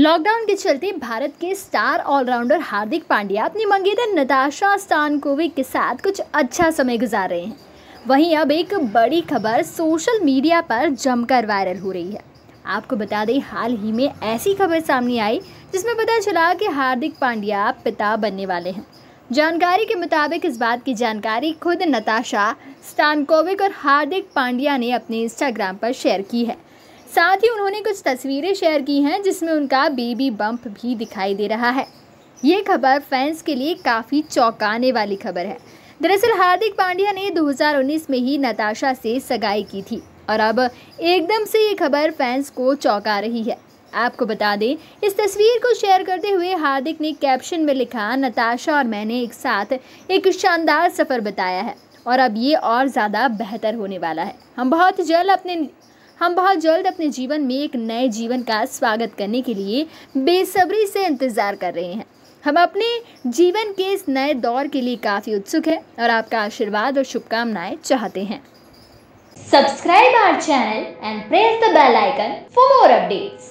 lockdown के चलते भारत के स्टार ऑलराउंडर हार्दिक पांड्या अपनी मंगेतर नताशा स्टानकोविक के साथ कुछ अच्छा समय गुजार रहे हैं वहीं अब एक बड़ी खबर सोशल मीडिया पर जमकर वायरल हो रही है आपको बता दें हाल ही में ऐसी खबर सामने आई जिसमें पता चला कि हार्दिक पांड्या पिता बनने वाले हैं जानकारी के मुताबिक इस बात की जानकारी खुद नताशा स्टानकोविक और हार्दिक पांड्या ने अपने इंस्टाग्राम पर शेयर की है साथ ही उन्होंने कुछ तस्वीरें शेयर की हैं जिसमें उनका बेबी बम्प भी दिखाई दे रहा है ये खबर फैंस के लिए काफ़ी चौंकाने वाली खबर है दरअसल हार्दिक पांड्या ने 2019 में ही नताशा से सगाई की थी और अब एकदम से ये खबर फैंस को चौंका रही है आपको बता दें इस तस्वीर को शेयर करते हुए हार्दिक ने कैप्शन में लिखा नताशा और मैंने एक साथ एक शानदार सफ़र बताया है और अब ये और ज़्यादा बेहतर होने वाला है हम बहुत जल्द अपने हम बहुत जल्द अपने जीवन में एक नए जीवन का स्वागत करने के लिए बेसब्री से इंतज़ार कर रहे हैं हम अपने जीवन के इस नए दौर के लिए काफ़ी उत्सुक हैं और आपका आशीर्वाद और शुभकामनाएं चाहते हैं subscribe our channel and press the bell icon for more updates